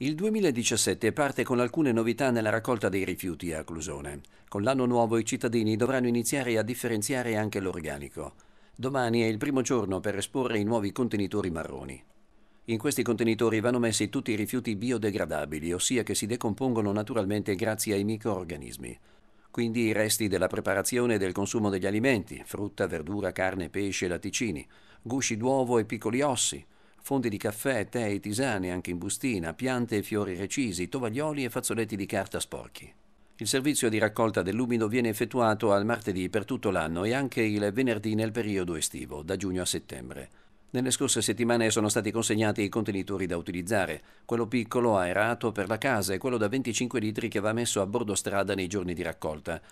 Il 2017 parte con alcune novità nella raccolta dei rifiuti a Clusone. Con l'anno nuovo i cittadini dovranno iniziare a differenziare anche l'organico. Domani è il primo giorno per esporre i nuovi contenitori marroni. In questi contenitori vanno messi tutti i rifiuti biodegradabili, ossia che si decompongono naturalmente grazie ai microorganismi. Quindi i resti della preparazione e del consumo degli alimenti, frutta, verdura, carne, pesce, latticini, gusci d'uovo e piccoli ossi, fondi di caffè, tè e tisane anche in bustina, piante e fiori recisi, tovaglioli e fazzoletti di carta sporchi. Il servizio di raccolta dell'umido viene effettuato al martedì per tutto l'anno e anche il venerdì nel periodo estivo, da giugno a settembre. Nelle scorse settimane sono stati consegnati i contenitori da utilizzare, quello piccolo aerato per la casa e quello da 25 litri che va messo a bordo strada nei giorni di raccolta.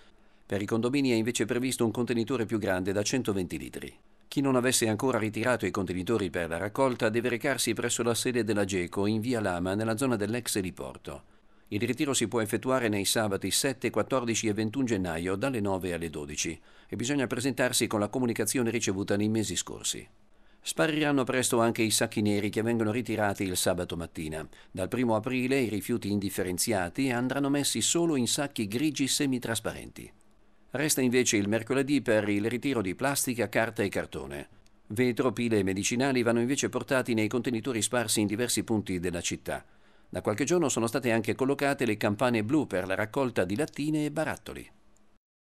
Per i condomini è invece previsto un contenitore più grande da 120 litri. Chi non avesse ancora ritirato i contenitori per la raccolta deve recarsi presso la sede della GECO in via Lama, nella zona dell'ex eliporto. Il ritiro si può effettuare nei sabati 7, 14 e 21 gennaio dalle 9 alle 12 e bisogna presentarsi con la comunicazione ricevuta nei mesi scorsi. Spariranno presto anche i sacchi neri che vengono ritirati il sabato mattina. Dal 1 aprile i rifiuti indifferenziati andranno messi solo in sacchi grigi semitrasparenti. Resta invece il mercoledì per il ritiro di plastica, carta e cartone. Vetro, pile e medicinali vanno invece portati nei contenitori sparsi in diversi punti della città. Da qualche giorno sono state anche collocate le campane blu per la raccolta di lattine e barattoli.